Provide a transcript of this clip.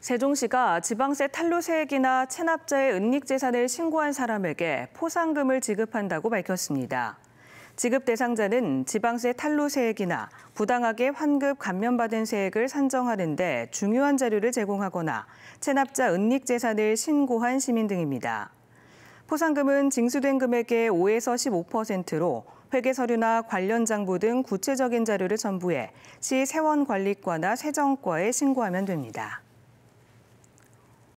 세종시가 지방세 탈루세액이나 체납자의 은닉재산을 신고한 사람에게 포상금을 지급한다고 밝혔습니다. 지급 대상자는 지방세 탈루세액이나 부당하게 환급 감면받은 세액을 산정하는 데 중요한 자료를 제공하거나 체납자 은닉재산을 신고한 시민 등입니다. 포상금은 징수된 금액의 5에서 15%로 회계서류나 관련 장부 등 구체적인 자료를 첨부해 시 세원관리과나 세정과에 신고하면 됩니다.